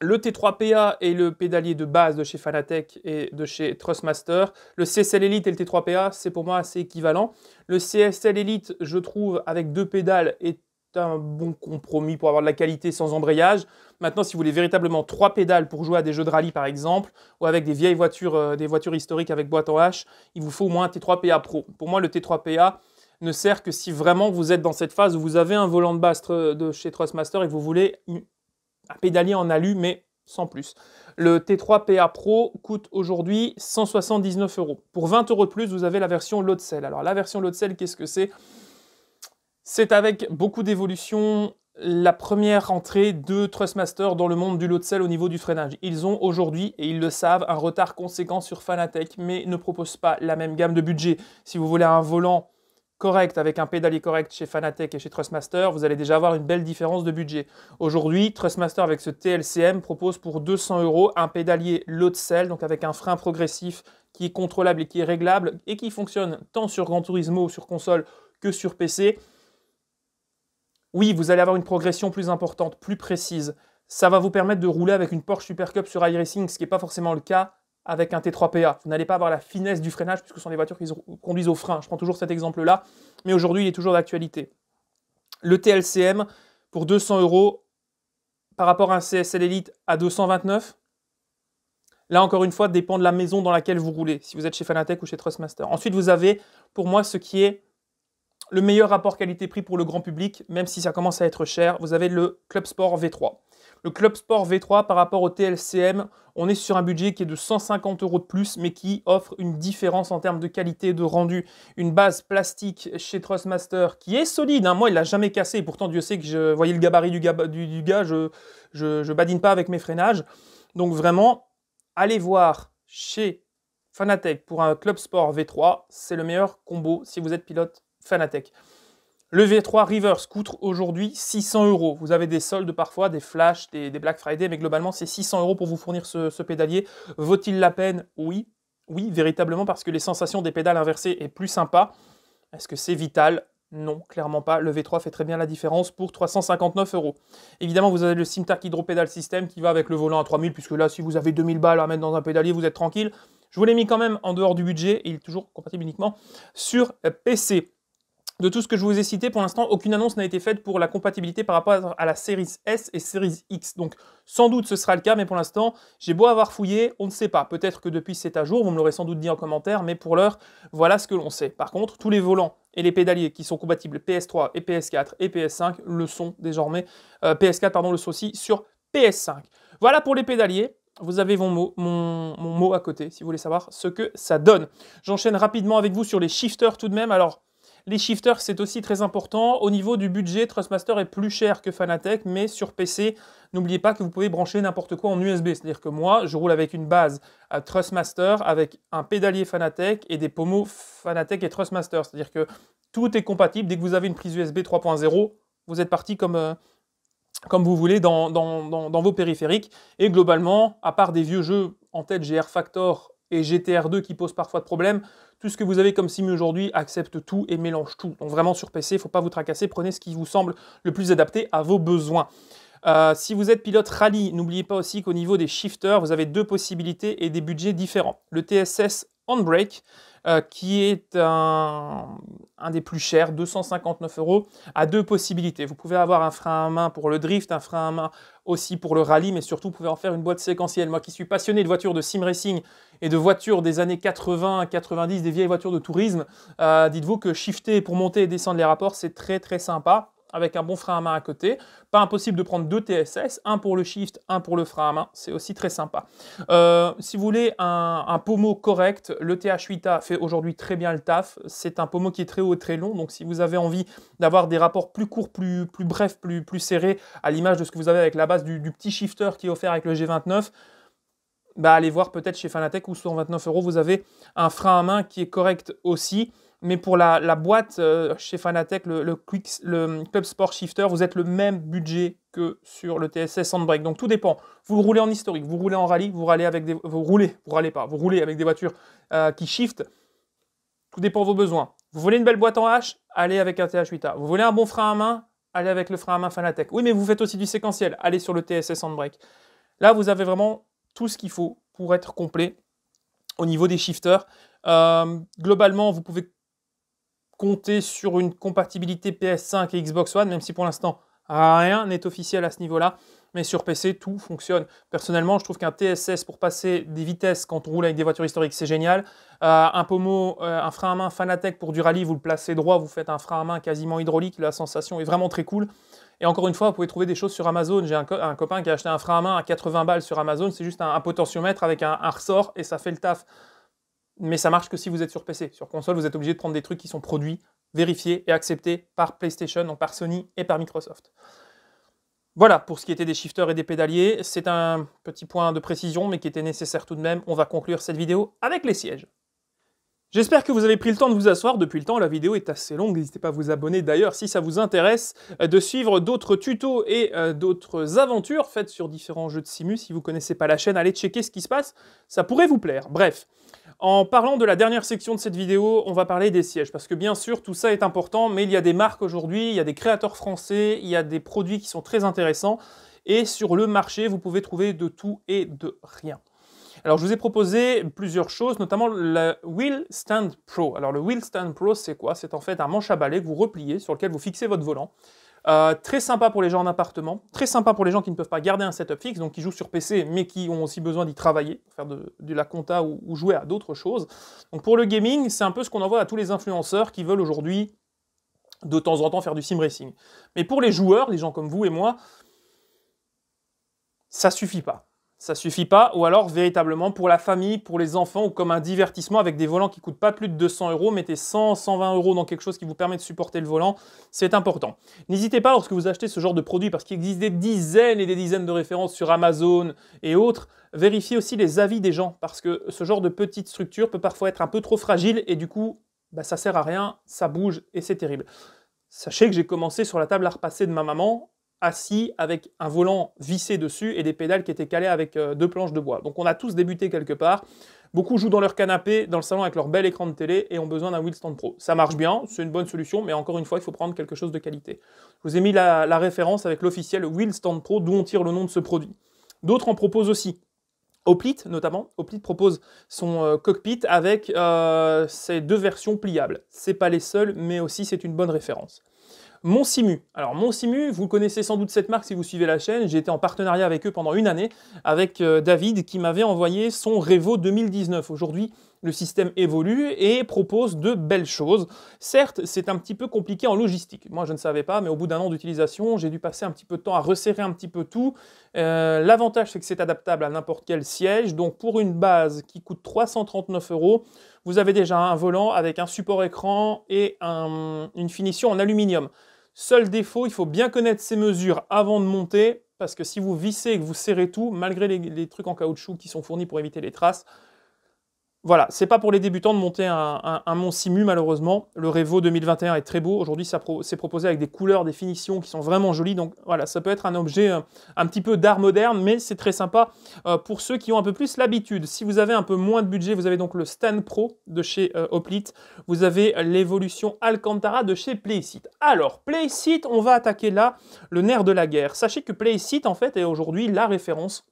Le T3PA est le pédalier de base de chez Fanatec et de chez Trustmaster. Le CSL Elite et le T3PA, c'est pour moi assez équivalent. Le CSL Elite, je trouve, avec deux pédales, est un bon compromis pour avoir de la qualité sans embrayage. Maintenant, si vous voulez véritablement trois pédales pour jouer à des jeux de rallye par exemple, ou avec des vieilles voitures, euh, des voitures historiques avec boîte en H, il vous faut au moins un T3PA Pro. Pour moi, le T3PA, ne sert que si vraiment vous êtes dans cette phase où vous avez un volant de bastre euh, de chez Thrustmaster et vous voulez un pédalier en alu, mais sans plus. Le T3 PA Pro coûte aujourd'hui 179 euros. Pour 20 euros de plus, vous avez la version lot cell. Alors la version lot cell, qu'est-ce que c'est C'est avec beaucoup d'évolution la première entrée de Trustmaster dans le monde du lot cell au niveau du freinage. Ils ont aujourd'hui, et ils le savent, un retard conséquent sur Fanatec, mais ne proposent pas la même gamme de budget. Si vous voulez un volant correct, avec un pédalier correct chez Fanatec et chez Trustmaster, vous allez déjà avoir une belle différence de budget. Aujourd'hui, Trustmaster avec ce TLCM propose pour 200 euros un pédalier Load Cell, donc avec un frein progressif qui est contrôlable et qui est réglable et qui fonctionne tant sur Gran Turismo, sur console que sur PC. Oui, vous allez avoir une progression plus importante, plus précise. Ça va vous permettre de rouler avec une Porsche Super Cup sur iRacing, ce qui n'est pas forcément le cas avec un T3PA. Vous n'allez pas avoir la finesse du freinage puisque ce sont des voitures qui conduisent au frein. Je prends toujours cet exemple-là, mais aujourd'hui, il est toujours d'actualité. Le TLCM pour 200 euros par rapport à un CSL Elite à 229. Là, encore une fois, dépend de la maison dans laquelle vous roulez, si vous êtes chez Fanatec ou chez Trustmaster. Ensuite, vous avez, pour moi, ce qui est le meilleur rapport qualité-prix pour le grand public, même si ça commence à être cher. Vous avez le Club Sport V3. Le Club Sport V3 par rapport au TLCM, on est sur un budget qui est de 150 euros de plus, mais qui offre une différence en termes de qualité, de rendu. Une base plastique chez Trustmaster qui est solide. Hein. Moi, il l'a jamais cassé. Pourtant, Dieu sait que je voyais le gabarit du, gars. Je, je, badine pas avec mes freinages. Donc vraiment, allez voir chez Fanatec pour un Club Sport V3. C'est le meilleur combo si vous êtes pilote Fanatec. Le V3 Reverse coûte aujourd'hui 600 euros. Vous avez des soldes parfois, des flashs, des, Black Friday, mais globalement c'est 600 euros pour vous fournir ce, pédalier. Vaut-il la peine Oui, oui, véritablement parce que les sensations des pédales inversées est plus sympa. Est-ce que c'est vital non, clairement pas. Le V3 fait très bien la différence pour 359 euros. Évidemment, vous avez le Simtark Hydro Pedal System qui va avec le volant à 3000, puisque là, si vous avez 2000 balles à mettre dans un pédalier, vous êtes tranquille. Je vous l'ai mis quand même en dehors du budget, et il est toujours compatible uniquement sur PC. De tout ce que je vous ai cité, pour l'instant, aucune annonce n'a été faite pour la compatibilité par rapport à la série S et série X. Donc, sans doute, ce sera le cas, mais pour l'instant, j'ai beau avoir fouillé, on ne sait pas. Peut-être que depuis cet à jour, vous me l'aurez sans doute dit en commentaire, mais pour l'heure, voilà ce que l'on sait. Par contre, tous les volants et les pédaliers qui sont compatibles PS3 et PS4 et PS5 le sont désormais, euh, PS4 pardon, le sont sur PS5. Voilà pour les pédaliers. Vous avez mon mot, mon mot à côté si vous voulez savoir ce que ça donne. J'enchaîne rapidement avec vous sur les shifters tout de même. Alors, les shifters, c'est aussi très important. Au niveau du budget, Trustmaster est plus cher que Fanatec, mais sur PC, n'oubliez pas que vous pouvez brancher n'importe quoi en USB. C'est-à-dire que moi, je roule avec une base à Trustmaster, avec un pédalier Fanatec et des pommeaux Fanatec et Trustmaster. C'est-à-dire que tout est compatible. Dès que vous avez une prise USB 3.0, vous êtes parti comme... Euh, comme vous voulez dans, dans, vos périphériques. Et globalement, à part des vieux jeux en tête GR Factor et GTR2 qui posent parfois de problèmes, tout ce que vous avez comme simu aujourd'hui accepte tout et mélange tout. Donc vraiment sur PC, il ne faut pas vous tracasser, prenez ce qui vous semble le plus adapté à vos besoins. Euh, si vous êtes pilote rallye, n'oubliez pas aussi qu'au niveau des shifters, vous avez deux possibilités et des budgets différents. Le TSS On-Brake, euh, qui est un, des plus chers, 259 euros, à deux possibilités. Vous pouvez avoir un frein à main pour le drift, un frein à main aussi pour le rallye, mais surtout vous pouvez en faire une boîte séquentielle. Moi qui suis passionné de voitures de sim racing et de voitures des années 80, 90, des vieilles voitures de tourisme, euh, dites-vous que shifter pour monter et descendre les rapports, c'est très très sympa avec un bon frein à main à côté. Pas impossible de prendre deux TSS, un pour le shift, un pour le frein à main. C'est aussi très sympa. Euh, si vous voulez un, pommeau correct, le TH8A fait aujourd'hui très bien le taf. C'est un pommeau qui est très haut et très long. Donc si vous avez envie d'avoir des rapports plus courts, plus, brefs, plus, plus serrés, à l'image de ce que vous avez avec la base du, petit shifter qui est offert avec le G29, bah allez voir peut-être chez Fanatec où 29 euros, vous avez un frein à main qui est correct aussi mais pour la, boîte euh, chez Fanatec, le, Club Sport Shifter, vous êtes le même budget que sur le TSS Handbrake. Donc tout dépend. Vous roulez en historique, vous roulez en rallye, vous roulez avec des, vous roulez, vous pas, vous roulez avec des voitures euh, qui shiftent. Tout dépend de vos besoins. Vous voulez une belle boîte en H, allez avec un TH8A. Vous voulez un bon frein à main, allez avec le frein à main Fanatec. Oui, mais vous faites aussi du séquentiel, allez sur le TSS Handbrake. Là, vous avez vraiment tout ce qu'il faut pour être complet au niveau des shifters. Euh, globalement, vous pouvez compter sur une compatibilité PS5 et Xbox One, même si pour l'instant rien n'est officiel à ce niveau-là. Mais sur PC, tout fonctionne. Personnellement, je trouve qu'un TSS pour passer des vitesses quand on roule avec des voitures historiques, c'est génial. Euh, un pommeau, un frein à main Fanatec pour du rallye, vous le placez droit, vous faites un frein à main quasiment hydraulique, la sensation est vraiment très cool. Et encore une fois, vous pouvez trouver des choses sur Amazon. J'ai un, copain qui a acheté un frein à main à 80 balles sur Amazon, c'est juste un, potentiomètre avec un, un ressort et ça fait le taf mais ça marche que si vous êtes sur PC. Sur console, vous êtes obligé de prendre des trucs qui sont produits, vérifiés et acceptés par PlayStation, donc par Sony et par Microsoft. Voilà pour ce qui était des shifters et des pédaliers. C'est un petit point de précision, mais qui était nécessaire tout de même. On va conclure cette vidéo avec les sièges. J'espère que vous avez pris le temps de vous asseoir. Depuis le temps, la vidéo est assez longue. N'hésitez pas à vous abonner d'ailleurs si ça vous intéresse euh, de suivre d'autres tutos et euh, d'autres aventures faites sur différents jeux de simu. Si vous ne connaissez pas la chaîne, allez checker ce qui se passe. Ça pourrait vous plaire. Bref. En parlant de la dernière section de cette vidéo, on va parler des sièges, parce que bien sûr, tout ça est important, mais il y a des marques aujourd'hui, il y a des créateurs français, il y a des produits qui sont très intéressants, et sur le marché, vous pouvez trouver de tout et de rien. Alors, je vous ai proposé plusieurs choses, notamment le Wheel Stand Pro. Alors, le Wheel Stand Pro, c'est quoi C'est en fait un manche à balai que vous repliez, sur lequel vous fixez votre volant. Euh, très sympa pour les gens en appartement, très sympa pour les gens qui ne peuvent pas garder un setup fixe, donc qui jouent sur PC, mais qui ont aussi besoin d'y travailler, faire de, la compta ou, jouer à d'autres choses. Donc pour le gaming, c'est un peu ce qu'on envoie à tous les influenceurs qui veulent aujourd'hui de temps en temps faire du sim racing. Mais pour les joueurs, les gens comme vous et moi, ça suffit pas ça suffit pas, ou alors véritablement pour la famille, pour les enfants, ou comme un divertissement avec des volants qui coûtent pas plus de 200 euros, mettez 100, 120 euros dans quelque chose qui vous permet de supporter le volant, c'est important. N'hésitez pas lorsque vous achetez ce genre de produit, parce qu'il existe des dizaines et des dizaines de références sur Amazon et autres, vérifiez aussi les avis des gens, parce que ce genre de petite structure peut parfois être un peu trop fragile, et du coup, bah, ça sert à rien, ça bouge, et c'est terrible. Sachez que j'ai commencé sur la table à repasser de ma maman assis avec un volant vissé dessus et des pédales qui étaient calées avec euh, deux planches de bois. Donc on a tous débuté quelque part. Beaucoup jouent dans leur canapé, dans le salon avec leur bel écran de télé et ont besoin d'un Stand Pro. Ça marche bien, c'est une bonne solution, mais encore une fois, il faut prendre quelque chose de qualité. Je vous ai mis la, référence avec l'officiel Stand Pro, d'où on tire le nom de ce produit. D'autres en proposent aussi. Oplit notamment, Oplit propose son euh, cockpit avec euh, ses deux versions pliables. C'est pas les seuls, mais aussi c'est une bonne référence. Mon Simu. Alors Mon Simu, vous connaissez sans doute cette marque si vous suivez la chaîne. J'ai été en partenariat avec eux pendant une année avec euh, David qui m'avait envoyé son Revo 2019. Aujourd'hui, le système évolue et propose de belles choses. Certes, c'est un petit peu compliqué en logistique. Moi, je ne savais pas, mais au bout d'un an d'utilisation, j'ai dû passer un petit peu de temps à resserrer un petit peu tout. Euh, l'avantage, c'est que c'est adaptable à n'importe quel siège. Donc, pour une base qui coûte 339 euros, vous avez déjà un volant avec un support écran et une finition en aluminium. Seul défaut, il faut bien connaître ces mesures avant de monter, parce que si vous vissez et que vous serrez tout, malgré les, trucs en caoutchouc qui sont fournis pour éviter les traces, voilà, c'est pas pour les débutants de monter un, Mont Simu malheureusement. Le Revo 2021 est très beau. Aujourd'hui, ça pro, c'est proposé avec des couleurs, des finitions qui sont vraiment jolies. Donc voilà, ça peut être un objet euh, un petit peu d'art moderne, mais c'est très sympa euh, pour ceux qui ont un peu plus l'habitude. Si vous avez un peu moins de budget, vous avez donc le Stan Pro de chez euh, Oplit. Vous avez l'évolution Alcantara de chez Playseat. Alors, Playseat, on va attaquer là le nerf de la guerre. Sachez que Playseat en fait est aujourd'hui la référence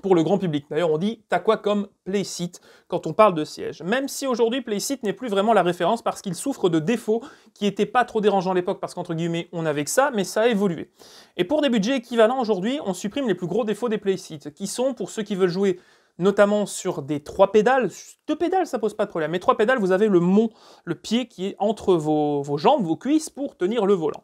pour le grand public. D'ailleurs, on dit t'as quoi comme Playseat quand on parle de siège. Même si aujourd'hui Playseat n'est plus vraiment la référence parce qu'il souffre de défauts qui n'étaient pas trop dérangeants à l'époque parce qu'entre guillemets on avait que ça, mais ça a évolué. Et pour des budgets équivalents aujourd'hui, on supprime les plus gros défauts des Playseat qui sont pour ceux qui veulent jouer notamment sur des trois pédales. Deux pédales, ça pose pas de problème. Mais trois pédales, vous avez le mont, le pied qui est entre vos, jambes, vos cuisses pour tenir le volant.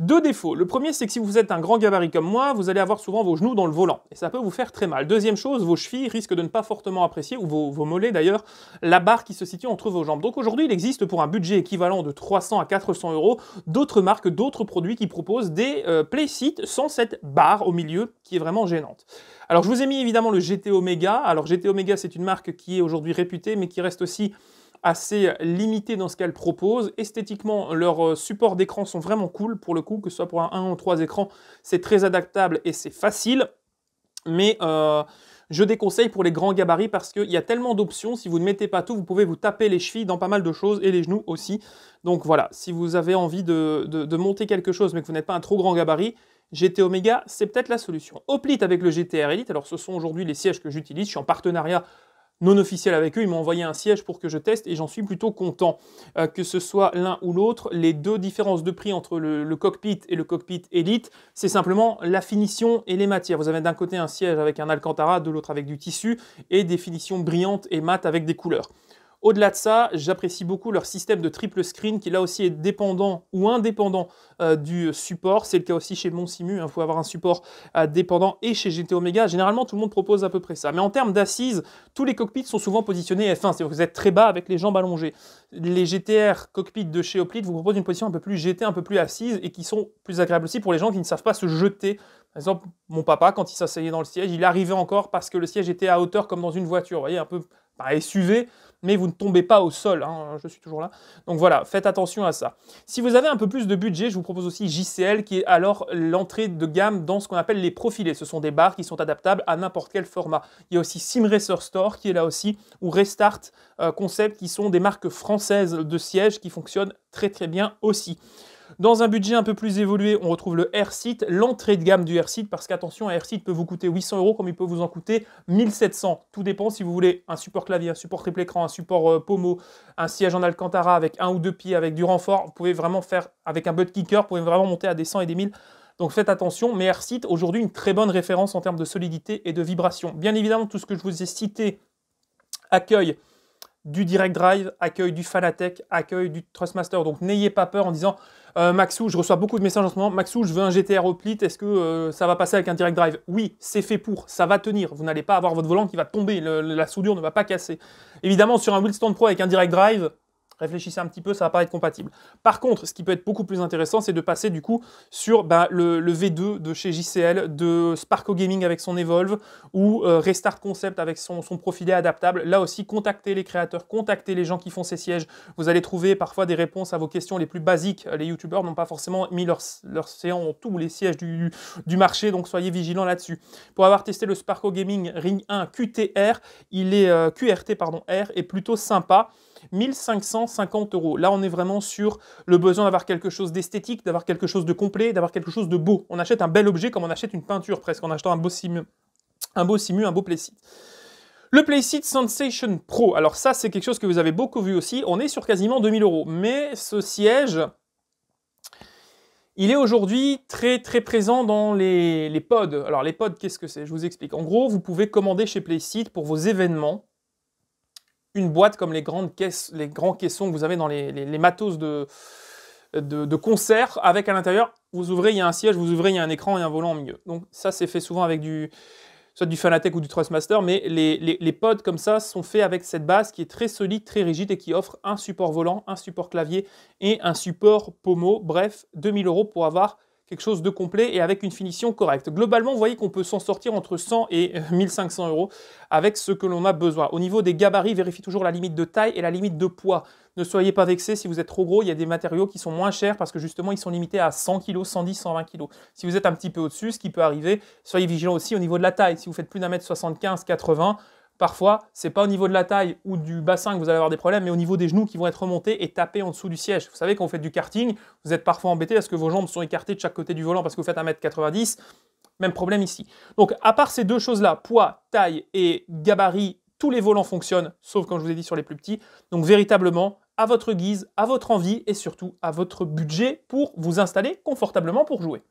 Deux défauts. Le premier, c'est que si vous êtes un grand gabarit comme moi, vous allez avoir souvent vos genoux dans le volant. Et ça peut vous faire très mal. Deuxième chose, vos chevilles risquent de ne pas fortement apprécier, ou vos, mollets d'ailleurs, la barre qui se situe entre vos jambes. Donc aujourd'hui, il existe pour un budget équivalent de 300 à 400 euros d'autres marques, d'autres produits qui proposent des euh, play sans cette barre au milieu qui est vraiment gênante. Alors je vous ai mis évidemment le GT Omega. Alors GT Omega c'est une marque qui est aujourd'hui réputée mais qui reste aussi assez limitée dans ce qu'elle propose. Esthétiquement, leurs euh, supports d'écran sont vraiment cool pour le coup, que ce soit pour un 1 ou 3 écrans, c'est très adaptable et c'est facile. Mais euh, je déconseille pour les grands gabarits parce qu'il y a tellement d'options. Si vous ne mettez pas tout, vous pouvez vous taper les chevilles dans pas mal de choses et les genoux aussi. Donc voilà, si vous avez envie de monter quelque chose mais que vous n'êtes pas un trop grand gabarit, GT Omega, c'est peut-être la solution. Oplit avec le GTR Elite, alors ce sont aujourd'hui les sièges que j'utilise, je suis en partenariat non officiel avec eux, ils m'ont envoyé un siège pour que je teste et j'en suis plutôt content. Euh, que ce soit l'un ou l'autre, les deux différences de prix entre le, le cockpit et le cockpit Elite, c'est simplement la finition et les matières. Vous avez d'un côté un siège avec un Alcantara, de l'autre avec du tissu et des finitions brillantes et mates avec des couleurs. Au-delà de ça, j'apprécie beaucoup leur système de triple screen qui là aussi est dépendant ou indépendant euh, du support. C'est le cas aussi chez Monsimu, il hein. faut avoir un support euh, dépendant et chez GT Omega. Généralement, tout le monde propose à peu près ça. Mais en termes d'assises, tous les cockpits sont souvent positionnés F1, c'est-à-dire que vous êtes très bas avec les jambes allongées. Les GTR cockpit de chez Oplit vous proposent une position un peu plus GT, un peu plus assise et qui sont plus agréables aussi pour les gens qui ne savent pas se jeter par exemple, mon papa, quand il s'asseyait dans le siège, il arrivait encore parce que le siège était à hauteur comme dans une voiture. Vous voyez, un peu SUV, mais vous ne tombez pas au sol, hein, je suis toujours là. Donc voilà, faites attention à ça. Si vous avez un peu plus de budget, je vous propose aussi JCL, qui est alors l'entrée de gamme dans ce qu'on appelle les profilés. Ce sont des barres qui sont adaptables à n'importe quel format. Il y a aussi Sim Store, qui est là aussi, ou Restart euh, Concept, qui sont des marques françaises de sièges qui fonctionnent très très bien aussi. Dans un budget un peu plus évolué, on retrouve le AirSeat, l'entrée de gamme du AirSeat, parce qu'attention, un AirSeat peut vous coûter 800 euros comme il peut vous en coûter 1700. Tout dépend si vous voulez un support clavier, un support triple écran, un support euh, pomo, un siège en Alcantara avec un ou deux pieds, avec du renfort. Vous pouvez vraiment faire, avec un butt kicker, vous pouvez vraiment monter à des 100 et des 1000. Donc faites attention, mais AirSeat, aujourd'hui, une très bonne référence en termes de solidité et de vibration. Bien évidemment, tout ce que je vous ai cité accueille du Direct Drive, accueil du Fanatec, accueil du Trustmaster. Donc n'ayez pas peur en disant euh, Maxou, je reçois beaucoup de messages en ce moment. Maxou, je veux un GTR Oplit, est-ce que euh, ça va passer avec un Direct Drive Oui, c'est fait pour, ça va tenir. Vous n'allez pas avoir votre volant qui va tomber, la soudure ne va pas casser. Évidemment, sur un Wheelstone Pro avec un Direct Drive, Réfléchissez un petit peu, ça va pas être compatible. Par contre, ce qui peut être beaucoup plus intéressant, c'est de passer du coup sur bah, le, V2 de chez JCL, de Sparko Gaming avec son Evolve, ou euh, Restart Concept avec son, profilé adaptable. Là aussi, contactez les créateurs, contactez les gens qui font ces sièges. Vous allez trouver parfois des réponses à vos questions les plus basiques. Les youtubeurs n'ont pas forcément mis leur, leur séance en tous les sièges du, du marché, donc soyez vigilants là-dessus. Pour avoir testé le Sparko Gaming Ring 1 QTR, il est euh, QRT pardon, R est plutôt sympa. 1550 euros. Là, on est vraiment sur le besoin d'avoir quelque chose d'esthétique, d'avoir quelque chose de complet, d'avoir quelque chose de beau. On achète un bel objet comme on achète une peinture presque en achetant un beau simu, un beau simu, un beau Le Playseat Sensation Pro, alors ça c'est quelque chose que vous avez beaucoup vu aussi, on est sur quasiment 2000 euros, mais ce siège, il est aujourd'hui très très présent dans les, les pods. Alors les pods, qu'est-ce que c'est Je vous explique. En gros, vous pouvez commander chez Playseat pour vos événements une boîte comme les grandes caisses, les grands caissons que vous avez dans les, matos de, de, concert, avec à l'intérieur, vous ouvrez, il y a un siège, vous ouvrez, il y a un écran et un volant au milieu. Donc ça, c'est fait souvent avec du soit du Fanatec ou du Thrustmaster, mais les, les, pods comme ça sont faits avec cette base qui est très solide, très rigide et qui offre un support volant, un support clavier et un support pommeau. Bref, 2000 euros pour avoir quelque chose de complet et avec une finition correcte. Globalement, vous voyez qu'on peut s'en sortir entre 100 et 1500 euh, euros avec ce que l'on a besoin. Au niveau des gabarits, vérifiez toujours la limite de taille et la limite de poids. Ne soyez pas vexé si vous êtes trop gros, il y a des matériaux qui sont moins chers parce que justement ils sont limités à 100 kg, 110, 120 kg. Si vous êtes un petit peu au-dessus, ce qui peut arriver, soyez vigilant aussi au niveau de la taille. Si vous faites plus d'un mètre 75, 80, Parfois, ce n'est pas au niveau de la taille ou du bassin que vous allez avoir des problèmes, mais au niveau des genoux qui vont être remontés et tapés en dessous du siège. Vous savez, quand vous faites du karting, vous êtes parfois embêté parce que vos jambes sont écartées de chaque côté du volant parce que vous faites 1m90. Même problème ici. Donc, à part ces deux choses-là, poids, taille et gabarit, tous les volants fonctionnent, sauf quand je vous ai dit sur les plus petits. Donc, véritablement, à votre guise, à votre envie et surtout à votre budget pour vous installer confortablement pour jouer.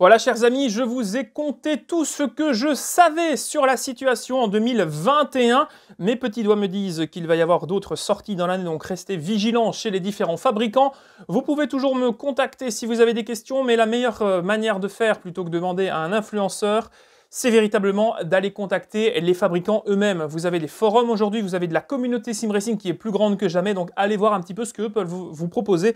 Voilà, chers amis, je vous ai conté tout ce que je savais sur la situation en 2021. Mes petits doigts me disent qu'il va y avoir d'autres sorties dans l'année, donc restez vigilants chez les différents fabricants. Vous pouvez toujours me contacter si vous avez des questions, mais la meilleure euh, manière de faire, plutôt que de demander à un influenceur, c'est véritablement d'aller contacter les fabricants eux-mêmes. Vous avez des forums aujourd'hui, vous avez de la communauté sim racing qui est plus grande que jamais, donc allez voir un petit peu ce que peuvent vous, vous proposer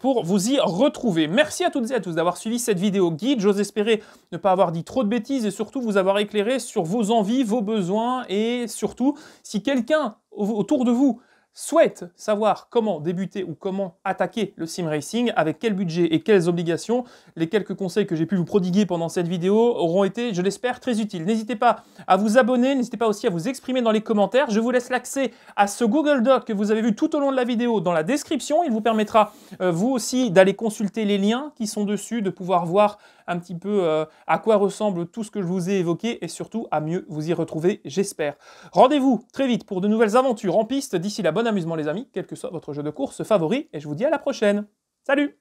pour vous y retrouver. Merci à toutes et à tous d'avoir suivi cette vidéo guide. J'ose espérer ne pas avoir dit trop de bêtises et surtout vous avoir éclairé sur vos envies, vos besoins et surtout si quelqu'un autour de vous souhaite savoir comment débuter ou comment attaquer le sim racing, avec quel budget et quelles obligations, les quelques conseils que j'ai pu vous prodiguer pendant cette vidéo auront été, je l'espère, très utiles. N'hésitez pas à vous abonner, n'hésitez pas aussi à vous exprimer dans les commentaires. Je vous laisse l'accès à ce Google Doc que vous avez vu tout au long de la vidéo dans la description. Il vous permettra, euh, vous aussi, d'aller consulter les liens qui sont dessus, de pouvoir voir un petit peu euh, à quoi ressemble tout ce que je vous ai évoqué et surtout à mieux vous y retrouver, j'espère. Rendez-vous très vite pour de nouvelles aventures en piste. D'ici là, bon amusement les amis, quel que soit votre jeu de course favori et je vous dis à la prochaine. Salut